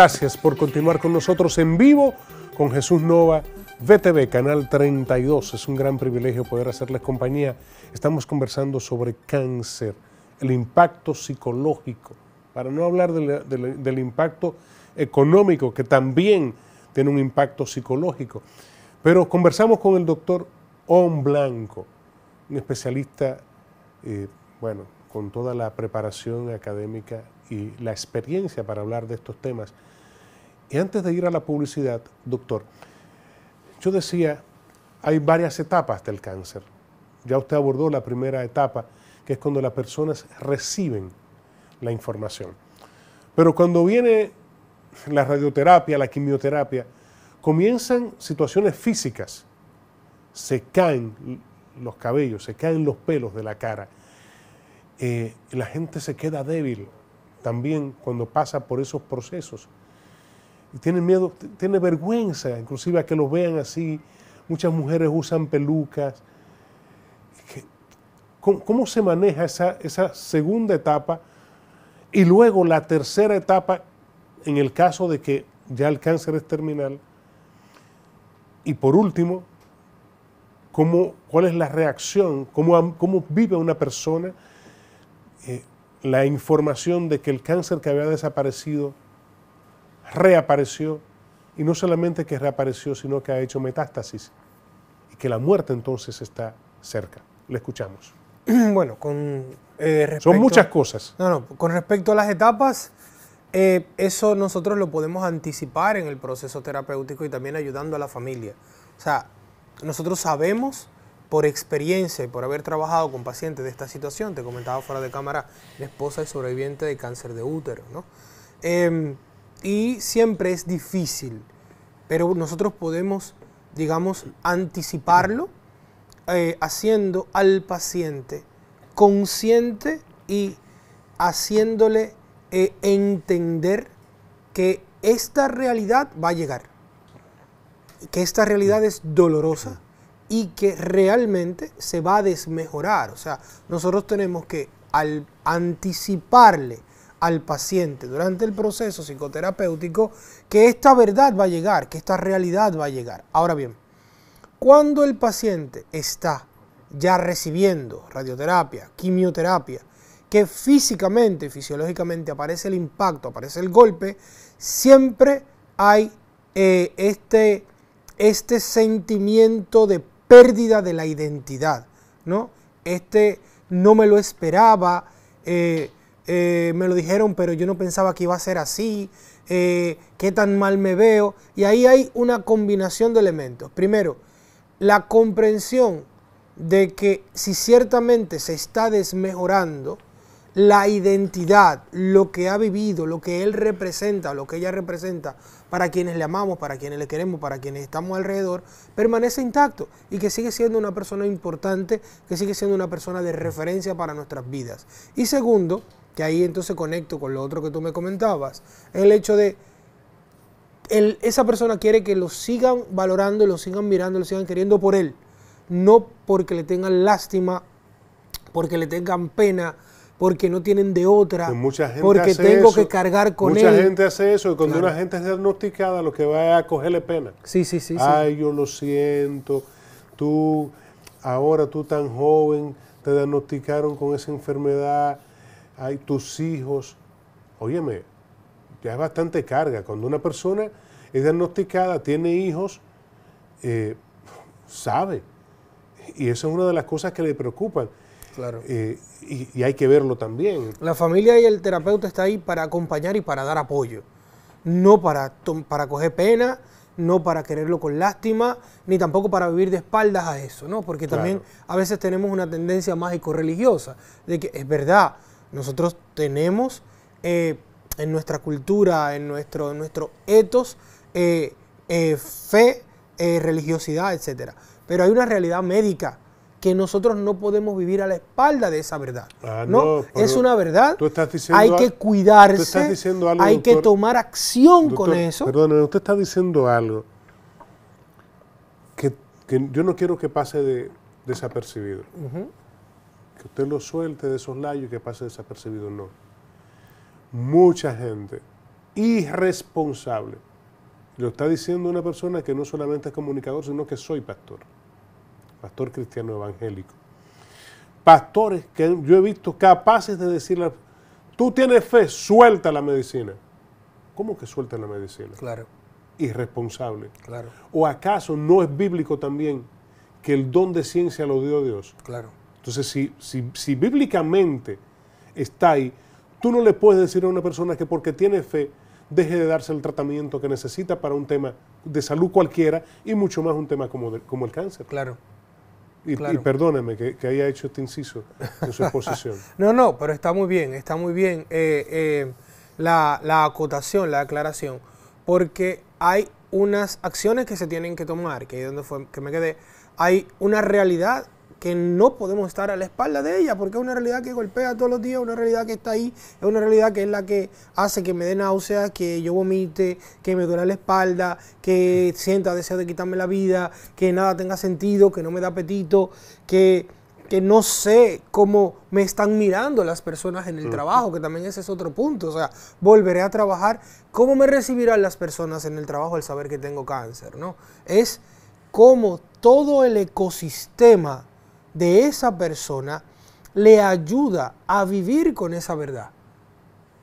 Gracias por continuar con nosotros en vivo con Jesús Nova, VTV, Canal 32. Es un gran privilegio poder hacerles compañía. Estamos conversando sobre cáncer, el impacto psicológico, para no hablar del impacto económico, que también tiene un impacto psicológico. Pero conversamos con el doctor On Blanco, un especialista, eh, bueno, con toda la preparación académica y la experiencia para hablar de estos temas. Y antes de ir a la publicidad, doctor, yo decía, hay varias etapas del cáncer. Ya usted abordó la primera etapa, que es cuando las personas reciben la información. Pero cuando viene la radioterapia, la quimioterapia, comienzan situaciones físicas. Se caen los cabellos, se caen los pelos de la cara eh, la gente se queda débil también cuando pasa por esos procesos. Y tiene miedo, tiene vergüenza, inclusive a que lo vean así. Muchas mujeres usan pelucas. ¿Cómo, se maneja esa, segunda etapa? Y luego la tercera etapa, en el caso de que ya el cáncer es terminal. Y por último, cuál es la reacción, cómo, cómo vive una persona eh, la información de que el cáncer que había desaparecido reapareció y no solamente que reapareció, sino que ha hecho metástasis y que la muerte entonces está cerca. Le escuchamos. Bueno, con eh, respecto, son muchas cosas. No, no. Con respecto a las etapas, eh, eso nosotros lo podemos anticipar en el proceso terapéutico y también ayudando a la familia. O sea, nosotros sabemos por experiencia y por haber trabajado con pacientes de esta situación, te comentaba fuera de cámara, mi esposa es sobreviviente de cáncer de útero, ¿no? Em, y siempre es difícil, pero nosotros podemos, digamos, anticiparlo eh, haciendo al paciente consciente y haciéndole eh, entender que esta realidad va a llegar, que esta realidad es dolorosa y que realmente se va a desmejorar. O sea, nosotros tenemos que al anticiparle al paciente durante el proceso psicoterapéutico que esta verdad va a llegar, que esta realidad va a llegar. Ahora bien, cuando el paciente está ya recibiendo radioterapia, quimioterapia, que físicamente fisiológicamente aparece el impacto, aparece el golpe, siempre hay eh, este, este sentimiento de pérdida de la identidad, ¿no? Este no me lo esperaba, eh, eh, me lo dijeron, pero yo no pensaba que iba a ser así, eh, qué tan mal me veo. Y ahí hay una combinación de elementos. Primero, la comprensión de que si ciertamente se está desmejorando, la identidad, lo que ha vivido, lo que él representa, lo que ella representa, para quienes le amamos, para quienes le queremos, para quienes estamos alrededor, permanece intacto y que sigue siendo una persona importante, que sigue siendo una persona de referencia para nuestras vidas. Y segundo, que ahí entonces conecto con lo otro que tú me comentabas, el hecho de el, esa persona quiere que lo sigan valorando, lo sigan mirando, lo sigan queriendo por él, no porque le tengan lástima, porque le tengan pena, porque no tienen de otra, porque tengo que cargar con mucha él. Mucha gente hace eso y cuando una gente es diagnosticada lo que va a cogerle pena. Sí, sí, sí. Ay, yo lo siento, tú, ahora tú tan joven, te diagnosticaron con esa enfermedad, ay, tus hijos. Óyeme, ya es bastante carga. Cuando una persona es diagnosticada, tiene hijos, eh, sabe. Y eso es una de las cosas que le preocupan. Eh, y, hay que verlo también. La familia y el terapeuta está ahí para acompañar y para dar apoyo, no para, para coger pena, no para quererlo con lástima, ni tampoco para vivir de espaldas a eso, ¿no? Porque también a veces tenemos una tendencia mágico-religiosa, de que es verdad, nosotros tenemos eh, en nuestra cultura, en nuestro, nuestro etos, eh, fe, religiosidad, etc. Pero hay una realidad médica que nosotros no podemos vivir a la espalda de esa verdad. Ah, no, es una verdad. Tú estás diciendo hay que cuidarse. hay que tomar acción con eso. Perdón, usted está diciendo algo que, yo no quiero que pase de, desapercibido. Que usted lo suelte de esos layos y que pase desapercibido, no. Mucha gente irresponsable. Lo está diciendo una persona que no solamente es comunicador, sino que soy pastor pastor cristiano evangélico. Pastores que yo he visto capaces de decirle, tú tienes fe, suelta la medicina. ¿Cómo que suelta la medicina? Claro. Irresponsable. Claro. ¿O acaso no es bíblico también que el don de ciencia lo dio Dios? Claro. Entonces, si, si, bíblicamente está ahí, tú no le puedes decir a una persona que porque tiene fe, deje de darse el tratamiento que necesita para un tema de salud cualquiera y mucho más un tema como, como el cáncer. Claro. Y, perdóneme que, haya hecho este inciso en su exposición. no, no, pero está muy bien, está muy bien eh, eh, la, la acotación, la aclaración, porque hay unas acciones que se tienen que tomar, que es donde fue, que me quedé, hay una realidad que no podemos estar a la espalda de ella, porque es una realidad que golpea todos los días, una realidad que está ahí, es una realidad que es la que hace que me dé náuseas, que yo vomite, que me duele la espalda, que sienta deseo de quitarme la vida, que nada tenga sentido, que no me da apetito, que, que no sé cómo me están mirando las personas en el trabajo, que también ese es otro punto, o sea, volveré a trabajar, ¿cómo me recibirán las personas en el trabajo al saber que tengo cáncer? ¿no? Es como todo el ecosistema de esa persona le ayuda a vivir con esa verdad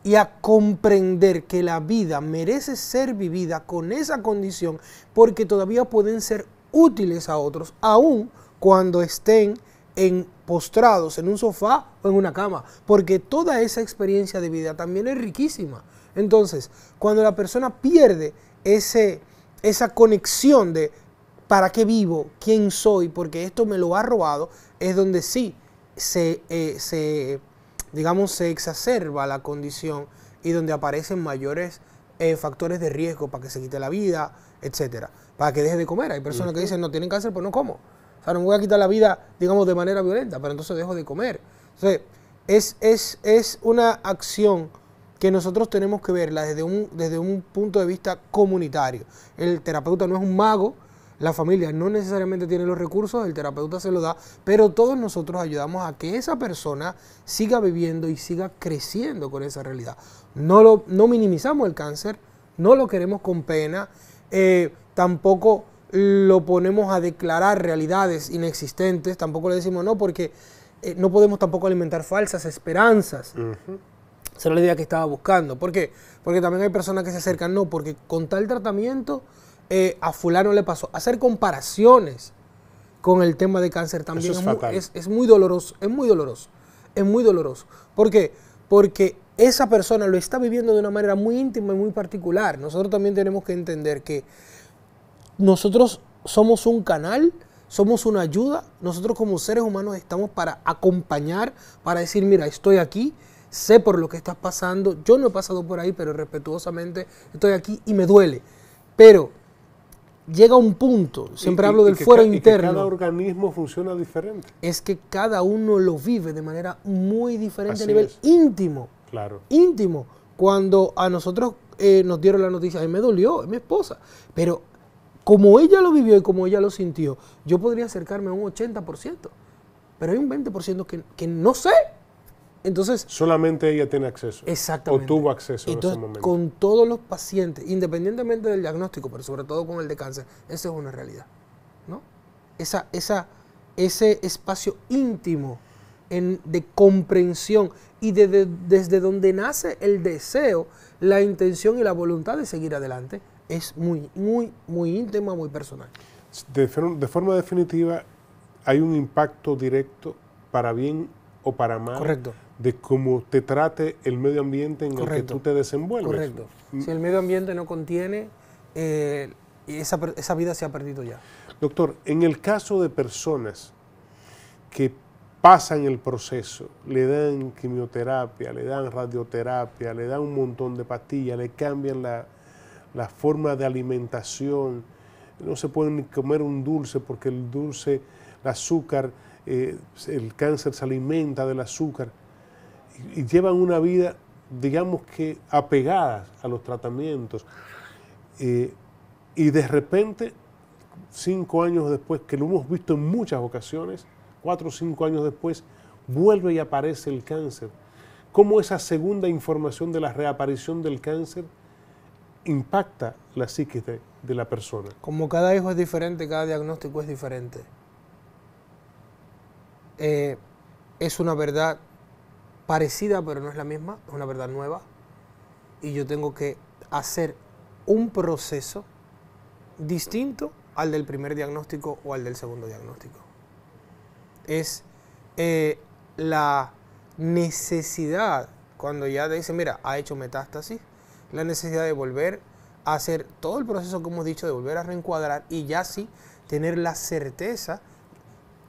y a comprender que la vida merece ser vivida con esa condición porque todavía pueden ser útiles a otros, aun cuando estén en postrados en un sofá o en una cama, porque toda esa experiencia de vida también es riquísima. Entonces, cuando la persona pierde ese, esa conexión de para qué vivo, quién soy, porque esto me lo ha robado, es donde sí se, eh, se digamos, se exacerba la condición y donde aparecen mayores eh, factores de riesgo para que se quite la vida, etcétera, para que deje de comer. Hay personas que dicen, no tienen cáncer, pues no como. O sea, no me voy a quitar la vida, digamos, de manera violenta, pero entonces dejo de comer. Entonces, es, es, es una acción que nosotros tenemos que verla desde un, desde un punto de vista comunitario. El terapeuta no es un mago, la familia no necesariamente tiene los recursos, el terapeuta se lo da, pero todos nosotros ayudamos a que esa persona siga viviendo y siga creciendo con esa realidad. No, lo, minimizamos el cáncer, no lo queremos con pena, eh, tampoco lo ponemos a declarar realidades inexistentes, tampoco le decimos no, porque eh, no podemos tampoco alimentar falsas esperanzas. Se lo Esa que estaba buscando. ¿Por qué? Porque también hay personas que se acercan, no, porque con tal tratamiento eh, a fulano le pasó. Hacer comparaciones con el tema de cáncer también es, Muy, doloroso, es muy doloroso, es muy doloroso. ¿Por qué? Porque esa persona lo está viviendo de una manera muy íntima y muy particular. Nosotros también tenemos que entender que nosotros somos un canal, somos una ayuda, nosotros como seres humanos estamos para acompañar, para decir, mira, estoy aquí, sé por lo que estás pasando, yo no he pasado por ahí, pero respetuosamente estoy aquí y me duele. Pero llega un punto, siempre hablo del fuera interno. Y que cada organismo funciona diferente. Es que cada uno lo vive de manera muy diferente a nivel íntimo. Claro. Íntimo. Cuando a nosotros eh, nos dieron la noticia, a me dolió, es mi esposa. Pero como ella lo vivió y como ella lo sintió, yo podría acercarme a un 80%. Pero hay un 20% que, que no sé. Entonces. Solamente ella tiene acceso. Exactamente. O tuvo acceso en ese momento. Con todos los pacientes, independientemente del diagnóstico, pero sobre todo con el de cáncer, esa es una realidad. ¿No? Esa, esa, ese espacio íntimo de comprensión y desde donde nace el deseo, la intención y la voluntad de seguir adelante es muy, muy, muy íntima, muy personal. de forma definitiva, hay un impacto directo para bien o para mal Correcto de cómo te trate el medio ambiente en el que tú te desenvuelves. Correcto. Mm. Si el medio ambiente no contiene, eh, esa, esa vida se ha perdido ya. Doctor, en el caso de personas que pasan el proceso, le dan quimioterapia, le dan radioterapia, le dan un montón de pastillas, le cambian la, forma de alimentación, no se pueden comer un dulce porque el dulce, el azúcar, eh, el cáncer se alimenta del azúcar y llevan una vida, digamos que, apegada a los tratamientos. Eh, y de repente, cinco años después, que lo hemos visto en muchas ocasiones, cuatro o cinco años después, vuelve y aparece el cáncer. ¿Cómo esa segunda información de la reaparición del cáncer impacta la psique de, la persona? Como cada hijo es diferente, cada diagnóstico es diferente. Eh, es una verdad parecida pero no es la misma, es una verdad nueva y yo tengo que hacer un proceso distinto al del primer diagnóstico o al del segundo diagnóstico. Es eh, la necesidad, cuando ya te dicen, mira, ha hecho metástasis, la necesidad de volver a hacer todo el proceso que hemos dicho, de volver a reencuadrar y ya sí tener la certeza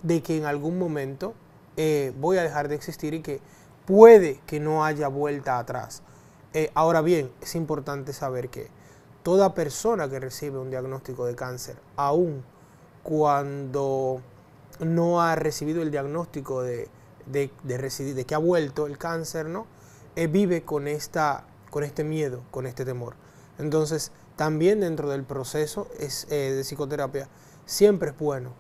de que en algún momento eh, voy a dejar de existir y que puede que no haya vuelta atrás. Eh, ahora bien, es importante saber que toda persona que recibe un diagnóstico de cáncer, aún cuando no ha recibido el diagnóstico de, que ha vuelto el cáncer, ¿no? Eh, vive con, esta, con este miedo, con este temor. Entonces, también dentro del proceso eh, de psicoterapia, siempre es bueno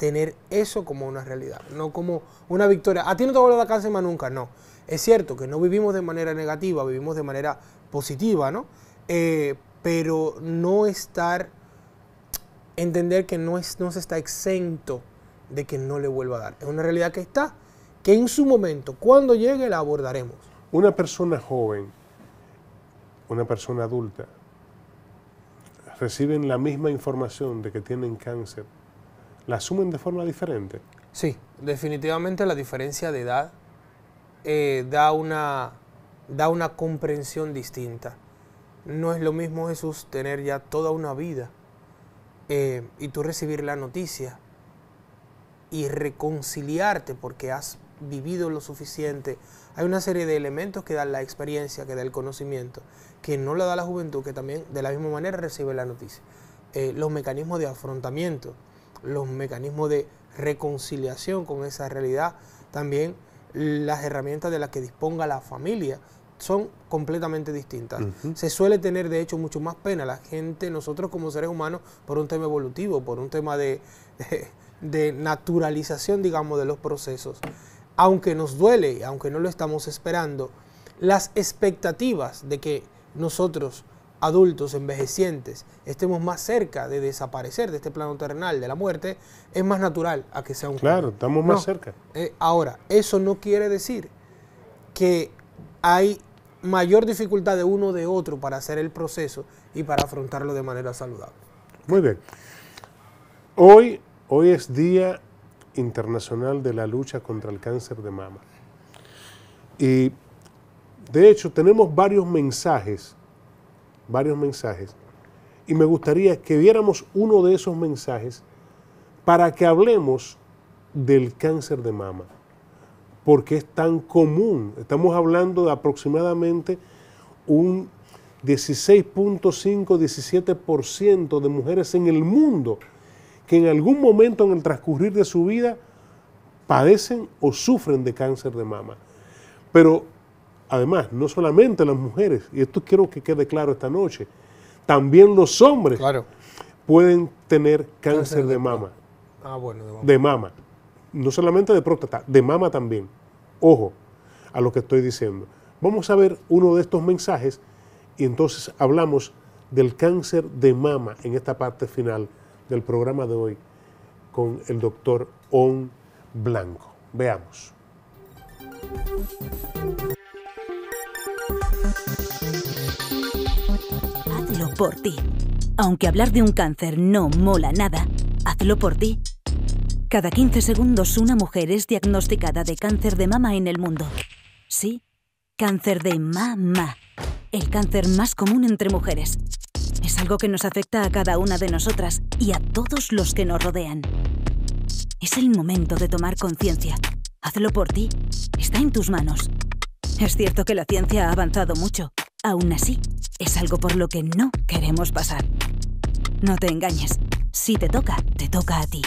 tener eso como una realidad, no como una victoria. A ti no te va a dar cáncer más nunca, no. Es cierto que no vivimos de manera negativa, vivimos de manera positiva, ¿no? Eh, pero no estar, entender que no se está exento de que no le vuelva a dar. Es una realidad que está, que en su momento, cuando llegue, la abordaremos. Una persona joven, una persona adulta, reciben la misma información de que tienen cáncer la asumen de forma diferente. Sí, definitivamente la diferencia de edad eh, da, una, da una comprensión distinta. No es lo mismo Jesús tener ya toda una vida eh, y tú recibir la noticia y reconciliarte porque has vivido lo suficiente. Hay una serie de elementos que dan la experiencia, que da el conocimiento, que no la da la juventud, que también de la misma manera recibe la noticia. Eh, los mecanismos de afrontamiento, los mecanismos de reconciliación con esa realidad, también las herramientas de las que disponga la familia son completamente distintas. Se suele tener, de hecho, mucho más pena la gente, nosotros como seres humanos, por un tema evolutivo, por un tema de, de naturalización, digamos, de los procesos. Aunque nos duele, aunque no lo estamos esperando, las expectativas de que nosotros adultos, envejecientes, estemos más cerca de desaparecer de este plano terrenal, de la muerte, es más natural a que sea un Claro, estamos más cerca. Eh, ahora, eso no quiere decir que hay mayor dificultad de uno de otro para hacer el proceso y para afrontarlo de manera saludable. Muy bien. Hoy, hoy es Día Internacional de la Lucha contra el Cáncer de Mama. Y de hecho tenemos varios mensajes varios mensajes y me gustaría que viéramos uno de esos mensajes para que hablemos del cáncer de mama, porque es tan común. Estamos hablando de aproximadamente un 16.5-17% de mujeres en el mundo que en algún momento en el transcurrir de su vida padecen o sufren de cáncer de mama. Pero además, no solamente las mujeres, y esto quiero que quede claro esta noche, también los hombres pueden tener cáncer, de, mama. Ah, bueno, de mama. De mama. No solamente de próstata, de mama también. Ojo a lo que estoy diciendo. Vamos a ver uno de estos mensajes y entonces hablamos del cáncer de mama en esta parte final del programa de hoy con el doctor On Blanco. Veamos. Hazlo por ti. Aunque hablar de un cáncer no mola nada, hazlo por ti. Cada 15 segundos una mujer es diagnosticada de cáncer de mama en el mundo. Sí, cáncer de mama. El cáncer más común entre mujeres. Es algo que nos afecta a cada una de nosotras y a todos los que nos rodean. Es el momento de tomar conciencia. Hazlo por ti. Está en tus manos. Es cierto que la ciencia ha avanzado mucho. Aún así, es algo por lo que no queremos pasar. No te engañes. Si te toca, te toca a ti.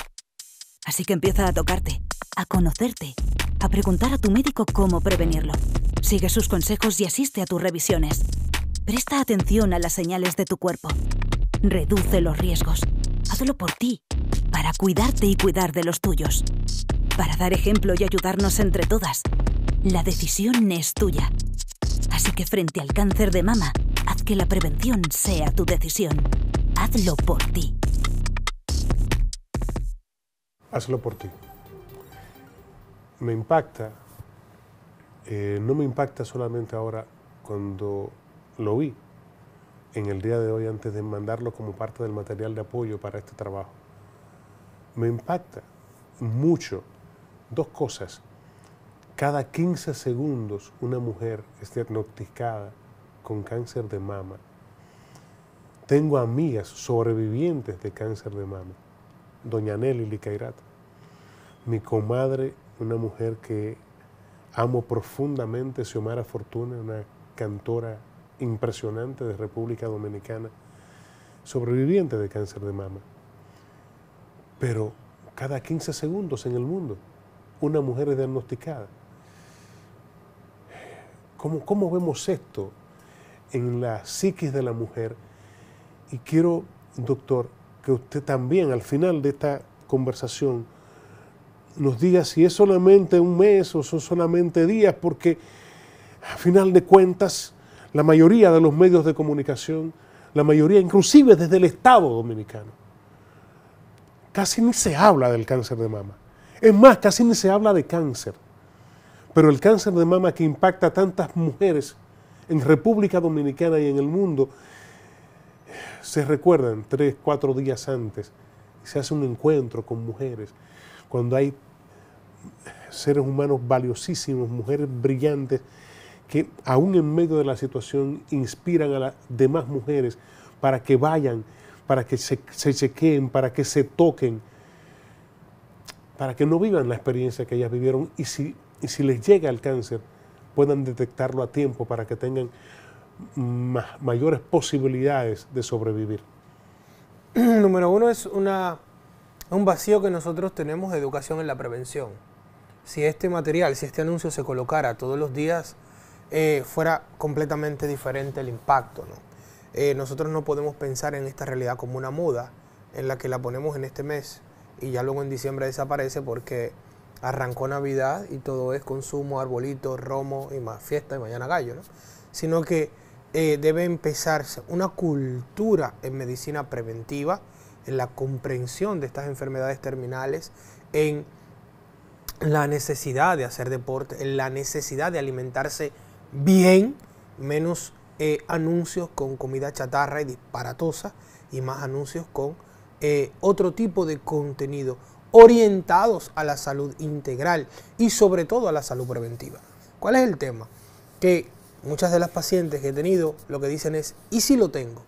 Así que empieza a tocarte, a conocerte, a preguntar a tu médico cómo prevenirlo. Sigue sus consejos y asiste a tus revisiones. Presta atención a las señales de tu cuerpo. Reduce los riesgos. Hazlo por ti, para cuidarte y cuidar de los tuyos. Para dar ejemplo y ayudarnos entre todas, la decisión es tuya. Así que frente al cáncer de mama, haz que la prevención sea tu decisión. Hazlo por ti. Hazlo por ti. Me impacta, eh, no me impacta solamente ahora cuando lo vi en el día de hoy antes de mandarlo como parte del material de apoyo para este trabajo. Me impacta mucho dos cosas cada 15 segundos una mujer es diagnosticada con cáncer de mama. Tengo amigas sobrevivientes de cáncer de mama. Doña Nelly Licairata, mi comadre, una mujer que amo profundamente, Xiomara Fortuna, una cantora impresionante de República Dominicana, sobreviviente de cáncer de mama. Pero cada 15 segundos en el mundo una mujer es diagnosticada. ¿Cómo, vemos esto en la psiquis de la mujer? Y quiero, doctor, que usted también al final de esta conversación nos diga si es solamente un mes o son solamente días, porque a final de cuentas la mayoría de los medios de comunicación, la mayoría inclusive desde el Estado dominicano, casi ni se habla del cáncer de mama. Es más, casi ni se habla de cáncer. Pero el cáncer de mama que impacta a tantas mujeres en República Dominicana y en el mundo, se recuerdan tres, cuatro días antes. se hace un encuentro con mujeres, cuando hay seres humanos valiosísimos, mujeres brillantes, que aún en medio de la situación inspiran a las demás mujeres para que vayan, para que se, se chequeen, para que se toquen, para que no vivan la experiencia que ellas vivieron. Y si y si les llega el cáncer, puedan detectarlo a tiempo para que tengan mayores posibilidades de sobrevivir. Número uno es una, un vacío que nosotros tenemos de educación en la prevención. Si este material, si este anuncio se colocara todos los días, eh, fuera completamente diferente el impacto. ¿no? Eh, nosotros no podemos pensar en esta realidad como una muda en la que la ponemos en este mes y ya luego en diciembre desaparece porque arrancó Navidad y todo es consumo, arbolito, romo y más fiesta y mañana gallo, ¿no? Sino que eh, debe empezarse una cultura en medicina preventiva, en la comprensión de estas enfermedades terminales, en la necesidad de hacer deporte, en la necesidad de alimentarse bien, menos eh, anuncios con comida chatarra y disparatosa y más anuncios con eh, otro tipo de contenido orientados a la salud integral y sobre todo a la salud preventiva. ¿Cuál es el tema? Que muchas de las pacientes que he tenido lo que dicen es, ¿y si lo tengo?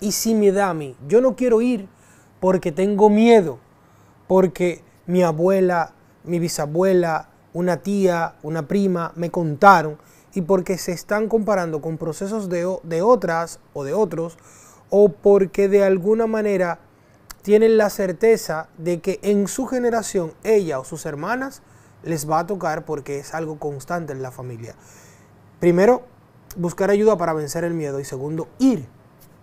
¿Y si me da a mí? Yo no quiero ir porque tengo miedo, porque mi abuela, mi bisabuela, una tía, una prima me contaron y porque se están comparando con procesos de, de otras o de otros o porque de alguna manera tienen la certeza de que en su generación ella o sus hermanas les va a tocar porque es algo constante en la familia. Primero, buscar ayuda para vencer el miedo y segundo, ir.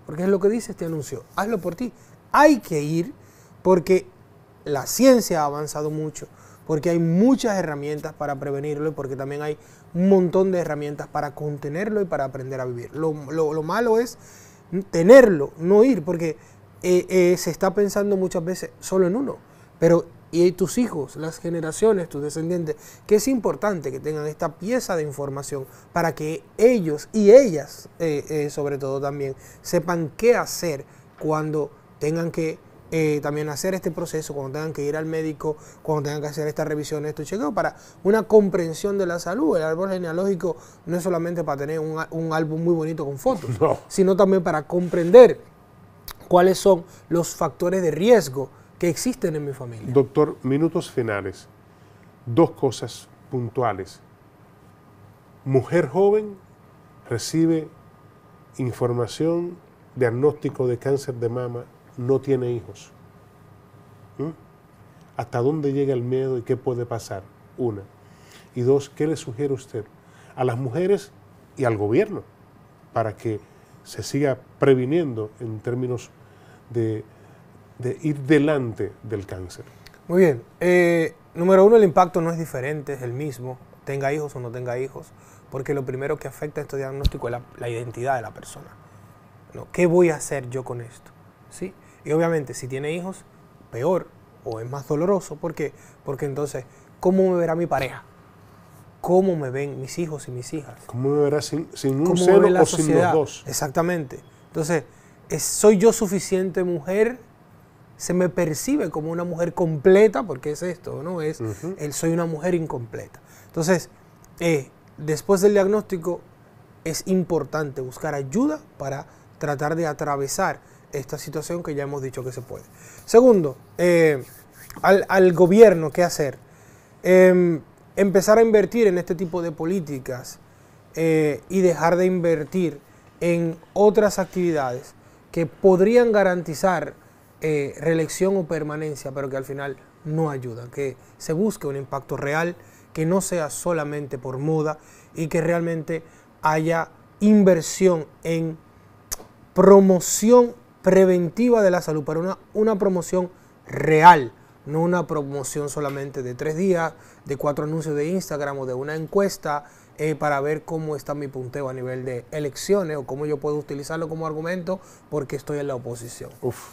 Porque es lo que dice este anuncio, hazlo por ti. Hay que ir porque la ciencia ha avanzado mucho, porque hay muchas herramientas para prevenirlo y porque también hay un montón de herramientas para contenerlo y para aprender a vivir. Lo, lo malo es tenerlo, no ir, porque eh, eh, se está pensando muchas veces solo en uno, pero y tus hijos, las generaciones, tus descendientes, que es importante que tengan esta pieza de información para que ellos y ellas, eh, sobre todo también, sepan qué hacer cuando tengan que también hacer este proceso, cuando tengan que ir al médico, cuando tengan que hacer estas revisiones, este y chequeo, para una comprensión de la salud. El árbol genealógico no es solamente para tener un, álbum muy bonito con fotos, sino también para comprender cuáles son los factores de riesgo que existen en mi familia. Doctor, minutos finales. Dos cosas puntuales. Mujer joven recibe información, diagnóstico de cáncer de mama, no tiene hijos. ¿Mm? ¿Hasta dónde llega el miedo y qué puede pasar? Una. Y dos, ¿qué le sugiere usted a las mujeres y al gobierno para que se siga previniendo en términos de, ir delante del cáncer. Muy bien. Eh, número uno, el impacto no es diferente, es el mismo, tenga hijos o no tenga hijos, porque lo primero que afecta a este diagnóstico es la, identidad de la persona. ¿Qué voy a hacer yo con esto? ¿Sí? Y obviamente, si tiene hijos, peor o es más doloroso. ¿Por qué? Porque entonces, ¿cómo me verá mi pareja? ¿Cómo me ven mis hijos y mis hijas? ¿Cómo me verá sin, sin un cero o sin los dos? Exactamente. Entonces, ¿Soy yo suficiente mujer? Se me percibe como una mujer completa, porque es esto, ¿no? Es el soy una mujer incompleta. Entonces, eh, después del diagnóstico, es importante buscar ayuda para tratar de atravesar esta situación que ya hemos dicho que se puede. Segundo, eh, al, gobierno, ¿qué hacer? Em, empezar a invertir en este tipo de políticas eh, y dejar de invertir en otras actividades que podrían garantizar eh, reelección o permanencia, pero que al final no ayudan, que se busque un impacto real, que no sea solamente por moda y que realmente haya inversión en promoción preventiva de la salud, pero una, una promoción real, no una promoción solamente de tres días, de cuatro anuncios de Instagram o de una encuesta eh, para ver cómo está mi punteo a nivel de elecciones o cómo yo puedo utilizarlo como argumento porque estoy en la oposición. Uf,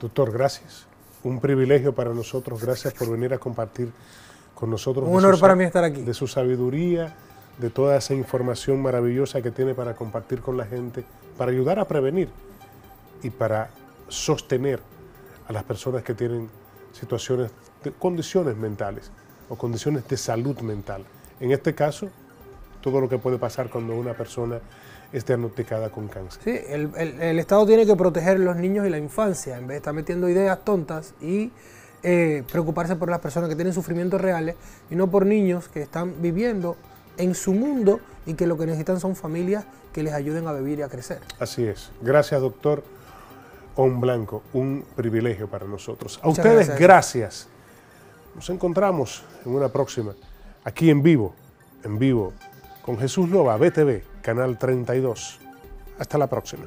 doctor, gracias. Un privilegio para nosotros. Gracias por venir a compartir con nosotros. Un honor para mí estar aquí. De su sabiduría, de toda esa información maravillosa que tiene para compartir con la gente, para ayudar a prevenir y para sostener a las personas que tienen situaciones, de, condiciones mentales o condiciones de salud mental. En este caso, todo lo que puede pasar cuando una persona es diagnosticada con cáncer. Sí, el, Estado tiene que proteger los niños y la infancia, en vez de estar metiendo ideas tontas y eh, preocuparse por las personas que tienen sufrimientos reales y no por niños que están viviendo en su mundo y que lo que necesitan son familias que les ayuden a vivir y a crecer. Así es. Gracias, doctor On Blanco. Un privilegio para nosotros. A ustedes, gracias. Nos encontramos en una próxima, aquí en vivo, en vivo con Jesús Nova, BTV, Canal 32. Hasta la próxima.